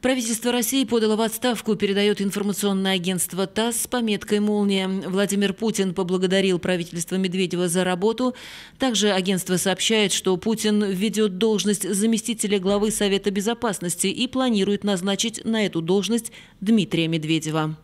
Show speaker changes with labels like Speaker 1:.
Speaker 1: Правительство России подало в отставку, передает информационное агентство ТАСС с пометкой «Молния». Владимир Путин поблагодарил правительство Медведева за работу. Также агентство сообщает, что Путин введет должность заместителя главы Совета Безопасности и планирует назначить на эту должность Дмитрия Медведева.